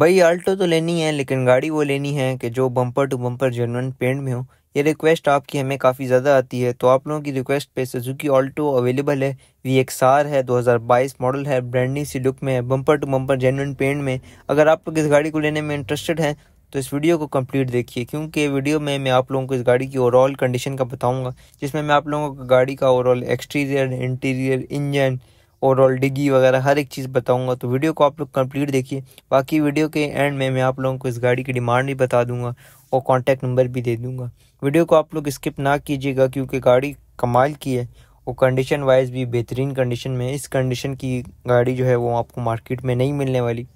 भाई आल्टो तो लेनी है लेकिन गाड़ी वो लेनी है कि जो bumper to bumper genuine paint में हो ये रिक्वेस्ट आपकी हमें काफ़ी ज़्यादा आती है तो आप लोगों की रिक्वेस्ट पे सुजुकी ऑल्टो अवेलेबल है वी आर है 2022 मॉडल है ब्रांड न्यू सी लुक में है bumper to bumper genuine paint में अगर आप लोग इस गाड़ी को लेने में इंटरेस्टेड हैं तो इस वीडियो को कंप्लीट देखिए क्योंकि वीडियो में मैं आप लोगों को इस गाड़ी की ओवरऑल कंडीशन का बताऊँगा जिसमें मैं आप लोगों को गाड़ी का overall exterior interior engine overall डिगी वगैरह हर एक चीज़ बताऊंगा तो वीडियो को आप लोग कंप्लीट देखिए बाकी वीडियो के एंड में मैं आप लोगों को इस गाड़ी की डिमांड भी बता दूंगा और कांटेक्ट नंबर भी दे दूंगा वीडियो को आप लोग स्किप ना कीजिएगा क्योंकि गाड़ी कमाल की है और कंडीशन वाइज भी बेहतरीन कंडीशन में इस कंडीशन की गाड़ी जो है वो आपको मार्केट में नहीं मिलने वाली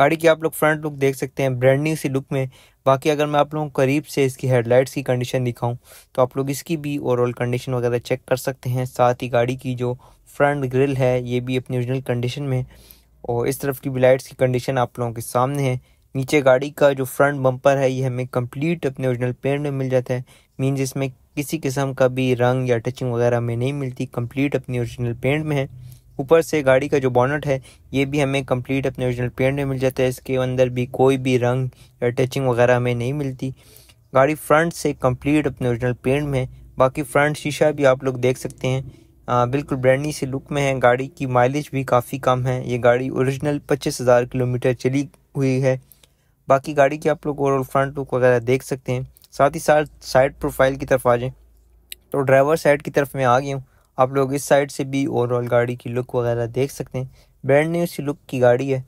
गाड़ी की आप लोग फ्रंट लुक देख सकते हैं ब्रांड न्यू सी लुक में बाकी अगर मैं आप लोगों को करीब से इसकी हेडलाइट्स की कंडीशन दिखाऊं तो आप लोग इसकी भी ओवरऑल कंडीशन वगैरह चेक कर सकते हैं साथ ही गाड़ी की जो फ्रंट ग्रिल है ये भी अपनी ओरिजिनल कंडीशन में और इस तरफ की भी लाइट्स की कंडीशन आप लोगों के सामने है नीचे गाड़ी का जो फ्रंट बम्पर है ये हमें कम्प्लीट अपने ओरिजिनल पेंट में मिल जाता है मीन्स इसमें किसी किस्म का भी रंग या टचिंग वगैरह हमें नहीं मिलती कम्प्लीट अपनी ओरिजिनल पेंट में है ऊपर से गाड़ी का जो बॉनट है ये भी हमें कंप्लीट अपने ओरिजिनल पेंट में मिल जाता है इसके अंदर भी कोई भी रंग या टचिंग वगैरह हमें नहीं मिलती गाड़ी फ्रंट से कंप्लीट अपने ओरिजिनल पेंट में है बाकी फ्रंट शीशा भी आप लोग देख सकते हैं आ, बिल्कुल ब्रांडी से लुक में है गाड़ी की माइलेज भी काफ़ी कम है ये गाड़ी औरिजिनल पच्चीस हज़ार किलोमीटर चली हुई है बाकी गाड़ी की आप लोग ओवरऑल फ्रंट लुक वगैरह देख सकते हैं साथ ही साथ साइड प्रोफाइल की तरफ आ जाएँ तो ड्राइवर साइड की तरफ मैं आ गया हूँ आप लोग इस साइड से भी ओवरऑल गाड़ी की लुक वगैरह देख सकते हैं ब्रांड न्यू सी लुक की गाड़ी है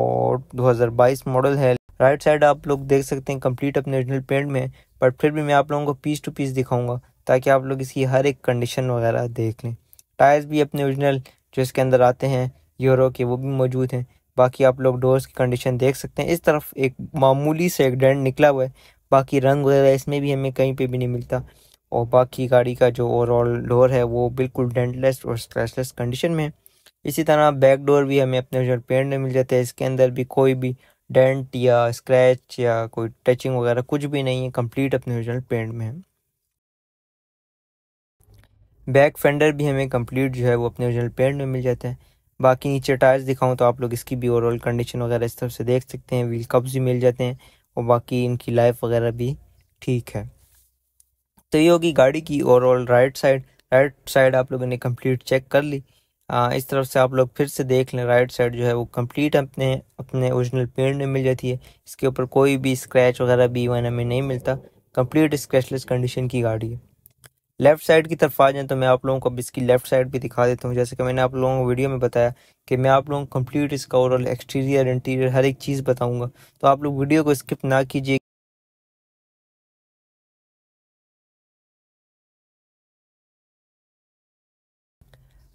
और 2022 मॉडल है राइट साइड आप लोग देख सकते हैं कंप्लीट अपने ओरिजिनल पेंट में बट फिर भी मैं आप लोगों को पीस टू पीस दिखाऊंगा ताकि आप लोग इसकी हर एक कंडीशन वगैरह देख लें टायर्स भी अपने ओरिजिनल जो इसके अंदर आते हैं यूरो के वो भी मौजूद हैं बाकी आप लोग डोर्स की कंडीशन देख सकते हैं इस तरफ एक मामूली से एक डेंट निकला हुआ है बाकी रंग वगैरह इसमें भी हमें कहीं पर भी नहीं मिलता और बाकी गाड़ी का जो ओवरऑल डोर है वो बिल्कुल डेंटलेस और स्क्रैचलेस कंडीशन में है इसी तरह बैक डोर भी हमें अपने जो पेंट में मिल जाते हैं इसके अंदर भी कोई भी डेंट या स्क्रैच या कोई टचिंग वगैरह कुछ भी नहीं है कंप्लीट अपने ओरिजिनल पेंट में है बैक फेंडर भी हमें कंप्लीट जो है वो अपने ओरिजिनल पेंट में मिल जाता है बाकी नीचे टायर्स दिखाऊं तो आप लोग इसकी भी ओवरऑल कंडीशन वगैरह इस तरफ से देख सकते हैं व्हील कप्स भी मिल जाते हैं और बाकी इनकी लाइफ वगैरह भी ठीक है तो ये होगी गाड़ी की overall right side right side आप लोगों ने कंप्लीट चेक कर ली आ, इस तरफ से आप लोग फिर से देख लें राइट साइड जो है वो कंप्लीट अपने अपने ओरिजिनल पेंट में मिल जाती है इसके ऊपर कोई भी स्क्रैच वगैरह भी वन हमें नहीं मिलता कंप्लीट स्क्रैचलेस कंडीशन की गाड़ी है लेफ़्ट साइड की तरफ आ जाएँ तो मैं आप लोगों को अब इसकी लेफ़्ट साइड भी दिखा देता हूँ जैसे कि मैंने आप लोगों को वीडियो में बताया कि मैं आप लोगों को कंप्लीट इसका ओवरऑल एक्सटीरियर इंटीरियर हर एक चीज़ बताऊँगा तो आप लोग वीडियो को स्किप ना कीजिए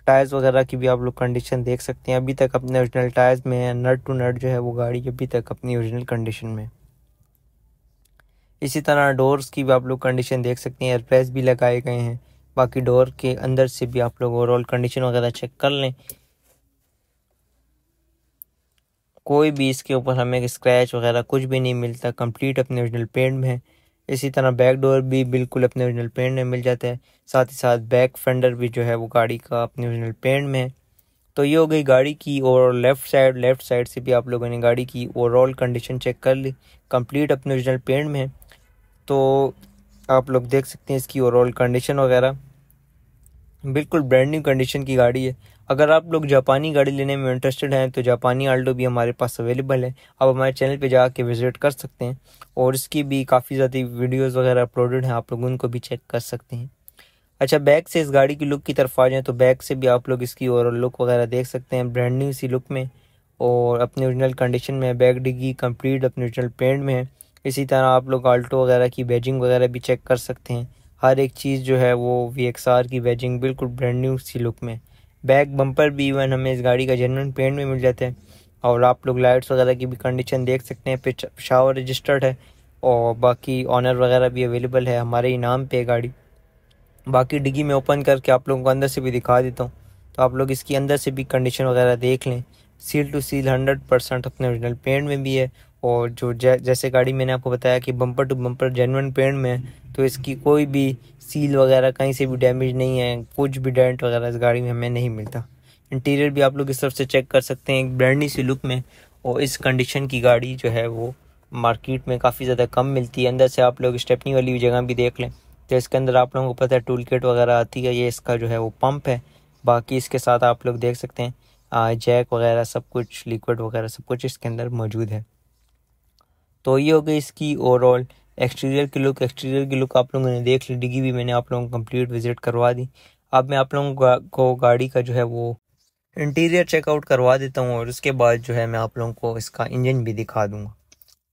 टायर्स वगैरह की भी आप लोग कंडीशन देख सकते हैं अभी तक अपने ओरिजिनल टायर्स में है नट टू नट जो है वो गाड़ी अभी तक अपनी ओरिजिनल कंडीशन में इसी तरह डोर्स की भी आप लोग कंडीशन देख सकते हैं एयरप्रेस भी लगाए गए हैं बाकी डोर के अंदर से भी आप लोग ओवरऑल कंडीशन वगैरह चेक कर लें कोई भी इसके ऊपर हमें स्क्रैच वगैरह कुछ भी नहीं मिलता कंप्लीट अपने ओरिजिनल पेंट में है इसी तरह बैक डोर भी बिल्कुल अपने ओरिजिनल पेंट में मिल जाता है साथ ही साथ बैक फेंडर भी जो है वो गाड़ी का अपने ओरिजिनल पेंट में है तो ये हो गई गाड़ी की और लेफ़्ट साइड लेफ़्ट साइड से भी आप लोगों ने गाड़ी की ओवरऑल कंडीशन चेक कर ली कंप्लीट अपने ओरिजिनल पेंट में है तो आप लोग देख सकते हैं इसकी ओवरऑल कंडीशन वगैरह बिल्कुल ब्रांड न्यू कंडीशन की गाड़ी है अगर आप लोग जापानी गाड़ी लेने में इंटरेस्टेड हैं तो जापानी आल्टो भी हमारे पास अवेलेबल है आप हमारे चैनल पे जाके विज़िट कर सकते हैं और इसकी भी काफ़ी ज़्यादा वीडियोस वगैरह अपलोडेड हैं आप लोग उनको भी चेक कर सकते हैं अच्छा बैक से इस गाड़ी की लुक की तरफ आ जाएँ तो बैक से भी आप लोग इसकी ओवरऑल लुक वगैरह देख सकते हैं ब्रांड न्यू सी लुक में और अपने ओरिजिनल कंडीशन में बैक डिग्गी कम्प्लीट अपने ओरिजिनल पेंट में है इसी तरह आप लोग आल्टो वगैरह की बैजिंग वगैरह भी चेक कर सकते हैं हर एक चीज़ जो है वो वी की वेजिंग बिल्कुल ब्रांड न्यू सी लुक में बैक बम्पर भी इवन हमें इस गाड़ी का जेनवन पेंट में मिल जाता है और आप लोग लाइट्स वगैरह की भी कंडीशन देख सकते हैं पेशावर रजिस्टर्ड है और बाकी ऑनर वगैरह भी अवेलेबल है हमारे ही नाम पे गाड़ी बाकी डिगी में ओपन करके आप लोगों को अंदर से भी दिखा देता हूँ तो आप लोग इसकी अंदर से भी कंडीशन वगैरह देख लें seal to seal hundred percent अपने ओरिजिनल पेंट में भी है और जो जैसे गाड़ी मैंने आपको बताया कि bumper to bumper genuine paint में तो इसकी कोई भी सील वगैरह कहीं से भी डैमेज नहीं है कुछ भी डेंट वगैरह इस गाड़ी में हमें नहीं मिलता इंटीरियर भी आप लोग इस तरफ से चेक कर सकते हैं एक ब्रांडी सी लुक में और इस कंडीशन की गाड़ी जो है वो मार्केट में काफ़ी ज़्यादा कम मिलती है अंदर से आप लोग स्टेपनी वाली जगह भी देख लें तो इसके अंदर आप लोगों को पता है टूल किट वगैरह आती है ये इसका जो है वो पंप है बाकी इसके साथ आप लोग देख सकते हैं जैक वगैरह सब कुछ लिक्विड वगैरह सब कुछ इसके अंदर मौजूद है तो ये हो गई इसकी ओवरऑल एक्सटीरियर की लुक एक्सटीरियर की लुक आप लोगों ने देख ली डिगी भी मैंने आप लोगों को कंप्लीट विजिट करवा दी अब मैं आप लोगों को गाड़ी का जो है वो इंटीरियर चेकआउट करवा देता हूँ और उसके बाद जो है मैं आप लोगों को इसका इंजन भी दिखा दूँगा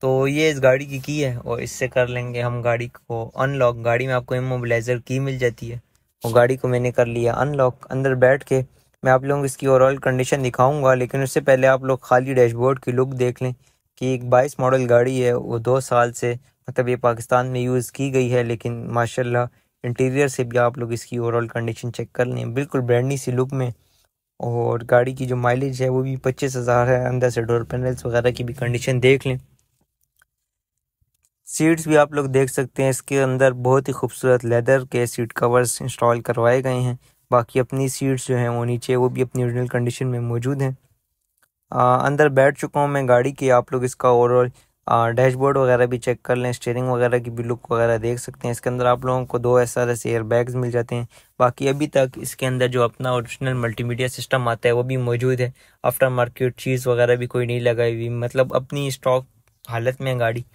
तो ये इस गाड़ी की की है और इससे कर लेंगे हम गाड़ी को अनलॉक गाड़ी में आपको इमोबलाइज़र की मिल जाती है और गाड़ी को मैंने कर लिया अनलॉक अंदर बैठ के मैं आप लोगों को इसकी ओवरऑल कंडीशन दिखाऊंगा लेकिन उससे पहले आप लोग खाली डैशबोर्ड की लुक देख लें कि एक बाईस मॉडल गाड़ी है वो दो साल से मतलब ये पाकिस्तान में यूज़ की गई है लेकिन माशाल्लाह इंटीरियर से भी आप लोग इसकी ओवरऑल कंडीशन चेक कर लें बिल्कुल ब्रांडी सी लुक में और गाड़ी की जो माइलेज है वो भी पच्चीस हज़ार है अंदर से डोर पैनल्स वगैरह की भी कंडीशन देख लें सीट्स भी आप लोग देख सकते हैं इसके अंदर बहुत ही खूबसूरत लेदर के सीट कवर्स इंस्टॉल करवाए गए हैं बाकी अपनी सीट्स जो हैं वो नीचे वो भी अपनी ओरिजिनल कंडीशन में मौजूद हैं आ, अंदर बैठ चुका हूँ मैं गाड़ी की आप लोग इसका ओवरऑल डैशबोर्ड वगैरह भी चेक कर लें स्टेयरिंग वगैरह की भी लुक वगैरह देख सकते हैं इसके अंदर आप लोगों को दो S R S air bags मिल जाते हैं बाकी अभी तक इसके अंदर जो अपना ओरिजिनल मल्टीमीडिया सिस्टम आता है वो भी मौजूद है आफ्टर मार्केट चीज़ वगैरह भी कोई नहीं लगाई हुई मतलब अपनी स्टॉक हालत में है गाड़ी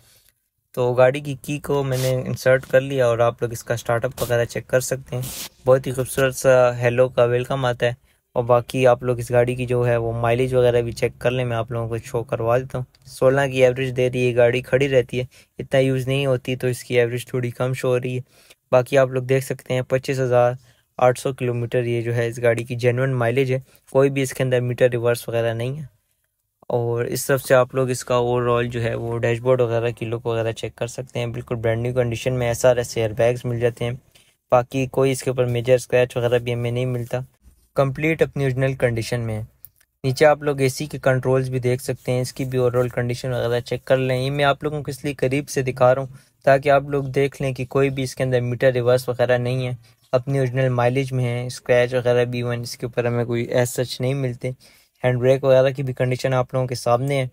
तो गाड़ी की की को मैंने इंसर्ट कर लिया और आप लोग इसका स्टार्टअप वगैरह चेक कर सकते हैं बहुत ही खूबसूरत सा हेलो का वेलकम आता है और बाकी आप लोग इस गाड़ी की जो है वो माइलेज वगैरह भी चेक कर लें मैं आप लोगों को शो करवा देता हूँ सोलह की एवरेज दे रही है गाड़ी खड़ी रहती है इतना यूज़ नहीं होती तो इसकी एवरेज थोड़ी कम शो हो रही है बाकी आप लोग देख सकते हैं पच्चीस हज़ार आठ सौ किलोमीटर ये जो है इस गाड़ी की जेनवन माइलेज है कोई भी इसके अंदर मीटर रिवर्स वगैरह नहीं है और इस तरफ से आप लोग इसका ओवरऑल जो है वो डैशबोर्ड वगैरह की लुक वगैरह चेक कर सकते हैं बिल्कुल ब्रांड न्यू कंडीशन में S R S air bags मिल जाते हैं बाकी कोई इसके ऊपर मेजर स्क्रैच वगैरह भी हमें नहीं मिलता कंप्लीट अपनी ओरिजिनल कंडीशन में है नीचे आप लोग एसी के कंट्रोल्स भी देख सकते हैं इसकी भी ओवरऑल कंडीशन वगैरह चेक कर लें ये मैं आप लोगों को इसलिए करीब से दिखा रहा हूँ ताकि आप लोग देख लें कि कोई भी इसके अंदर मीटर रिवर्स वगैरह नहीं है अपनी ओरिजिनल माइलेज में है स्क्रैच वगैरह भी वन इसके ऊपर हमें कोई एस सच नहीं मिलते हैंड ब्रेक वगैरह की भी कंडीशन आप लोगों के सामने है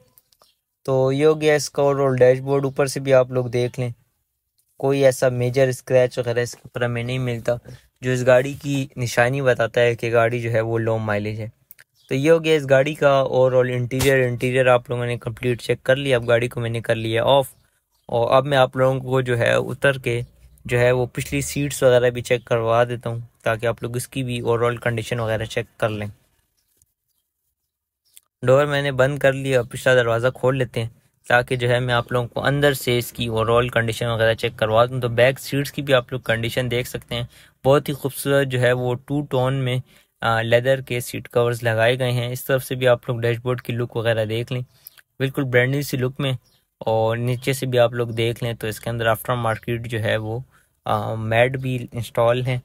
तो ये हो गया इसका ओवरऑल डैशबोर्ड ऊपर से भी आप लोग देख लें कोई ऐसा मेजर स्क्रैच वगैरह इसके ऊपर हमें नहीं मिलता जो इस गाड़ी की निशानी बताता है कि गाड़ी जो है वो लो माइलेज है तो ये हो गया इस गाड़ी का ओवरऑल इंटीरियर इंटीरियर आप लोगों ने कंप्लीट चेक कर लिया अब गाड़ी को मैंने कर लिया ऑफ़ और अब मैं आप लोगों को जो है उतर के जो है वो पिछली सीट्स वगैरह भी चेक करवा देता हूँ ताकि आप लोग इसकी भी ओवरऑल कंडीशन वगैरह चेक कर लें डोर मैंने बंद कर लिया पिछला दरवाज़ा खोल लेते हैं ताकि जो है मैं आप लोगों को अंदर से इसकी ओवरऑल कंडीशन वगैरह चेक करवा दूँ तो बैक सीट्स की भी आप लोग कंडीशन देख सकते हैं बहुत ही खूबसूरत जो है वो टू टोन में लेदर के सीट कवर्स लगाए गए हैं इस तरफ से भी आप लोग डैशबोर्ड की लुक वगैरह देख लें बिल्कुल ब्रांडेड सी लुक में और नीचे से भी आप लोग देख लें तो इसके अंदर आफ्टर मार्केट जो है वो मैट भी इंस्टॉल है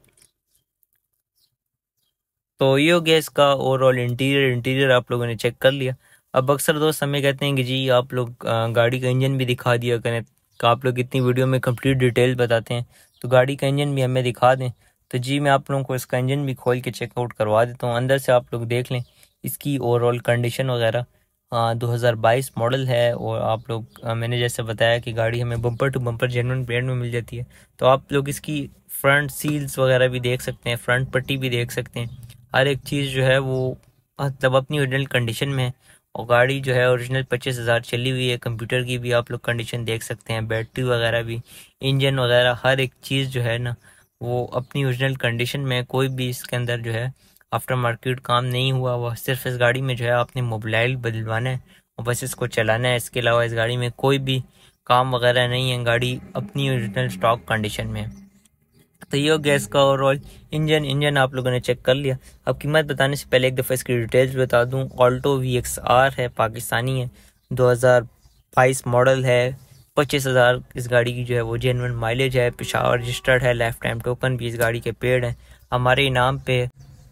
तो ये हो गया इसका ओवरऑल इंटीरियर इंटीरियर आप लोगों ने चेक कर लिया अब अक्सर दोस्त हमें कहते हैं कि जी आप लोग गाड़ी का इंजन भी दिखा दिया करें तो आप लोग इतनी वीडियो में कंप्लीट डिटेल बताते हैं तो गाड़ी का इंजन भी हमें दिखा दें तो जी मैं आप लोगों को इसका इंजन भी खोल के चेकआउट करवा देता हूँ अंदर से आप लोग देख लें इसकी ओवरऑल कंडीशन वगैरह दो हज़ार बाईस मॉडल है और आप लोग मैंने जैसे बताया कि गाड़ी हमें bumper to bumper genuine brand में मिल जाती है तो आप लोग इसकी फ्रंट सील्स वगैरह भी देख सकते हैं फ्रंट पट्टी भी देख सकते हैं हर एक चीज़ जो है वो मतलब अपनी ओरिजिनल कंडीशन में है और गाड़ी जो है ओरिजिनल पच्चीस हज़ार चली हुई है कंप्यूटर की भी आप लोग कंडीशन देख सकते हैं बैटरी वगैरह भी इंजन वगैरह हर एक चीज़ जो है ना वो अपनी ओरिजिनल कंडीशन में कोई भी इसके अंदर जो है आफ्टर मार्केट काम नहीं हुआ वह सिर्फ इस गाड़ी में जो है आपने मोबाइल बदलवाना है और बस इसको चलाना है इसके अलावा इस गाड़ी में कोई भी काम वगैरह नहीं है गाड़ी अपनी ओरिजिनल स्टॉक कंडीशन में है तो ये हो गया हम्म। इसका ओवरऑल इंजन इंजन आप लोगों ने चेक कर लिया अब कीमत बताने से पहले एक दफ़ा इसकी डिटेल्स बता दूँ ऑल्टो वी एक्स आर है पाकिस्तानी है 2022 मॉडल है पच्चीस हज़ार इस गाड़ी की जो है वो जेनवन माइलेज है पिशावर रजिस्टर्ड है लेफ्ट टाइम टोकन भी इस गाड़ी के पेड हैं हमारे इनाम पे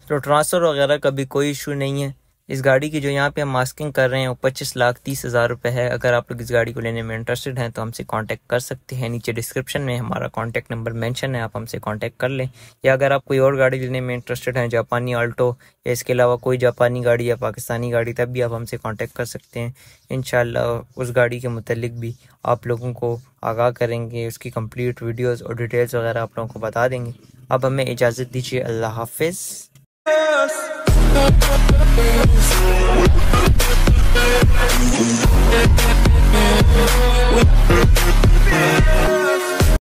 तो ट्रांसफ़र वगैरह का भी कोई इशू नहीं है इस गाड़ी की जो यहाँ पे हम मास्किंग कर रहे हैं वो पच्चीस लाख तीस हज़ार रुपये है अगर आप लोग इस गाड़ी को लेने में इंटरेस्टेड हैं तो हमसे कांटेक्ट कर सकते हैं नीचे डिस्क्रिप्शन में हमारा कांटेक्ट नंबर मेंशन है आप हमसे कांटेक्ट कर लें या अगर आप कोई और गाड़ी लेने में इंटरेस्टेड हैं जापानी आल्टो या इसके अलावा कोई जापानी गाड़ी या पाकिस्तानी गाड़ी तब भी आप हमसे कॉन्टेक्ट कर सकते हैं इन उस गाड़ी के मतलब भी आप लोगों को आगाह करेंगे उसकी कम्प्लीट वीडियोज़ और डिटेल्स वगैरह आप लोगों को बता देंगे अब हमें इजाज़त दीजिए अल्लाह हाफिज़ Yeah.